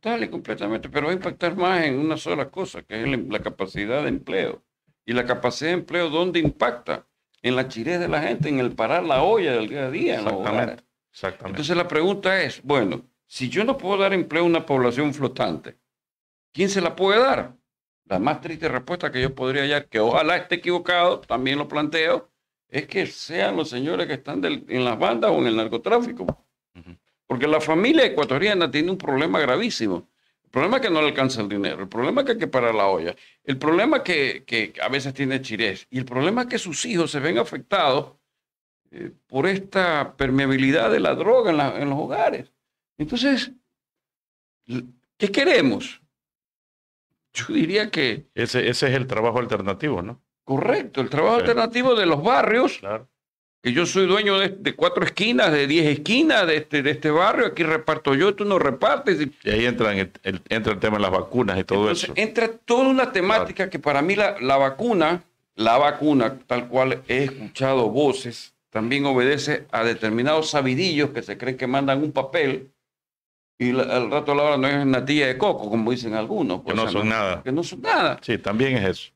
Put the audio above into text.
Total y completamente, pero va a impactar más en una sola cosa, que es em, la capacidad de empleo. Y la capacidad de empleo, ¿dónde impacta? En la chirez de la gente, en el parar la olla del día a día. Exactamente. Exactamente. Entonces la pregunta es, bueno, si yo no puedo dar empleo a una población flotante, ¿quién se la puede dar? La más triste respuesta que yo podría hallar, que ojalá esté equivocado, también lo planteo, es que sean los señores que están en las bandas o en el narcotráfico. Porque la familia ecuatoriana tiene un problema gravísimo. El problema es que no le alcanza el dinero, el problema es que hay que parar la olla, el problema que, a veces tiene chirés y el problema es que sus hijos se ven afectados eh, por esta permeabilidad de la droga en, los hogares. Entonces, ¿qué queremos? Yo diría que... Ese, es el trabajo alternativo, ¿no? Correcto, el trabajo alternativo de los barrios que yo soy dueño de, cuatro esquinas, de diez esquinas este, de este, barrio, aquí reparto yo, tú no repartes. Y ahí entra el tema de las vacunas y todo Entonces, eso. Entra toda una temática que para mí la, vacuna, la vacuna tal cual he escuchado voces, también obedece a determinados sabidillos que se creen que mandan un papel y al rato a la hora no es una tía de coco, como dicen algunos. que no pues, son nada. Que no son nada. Sí, también es eso.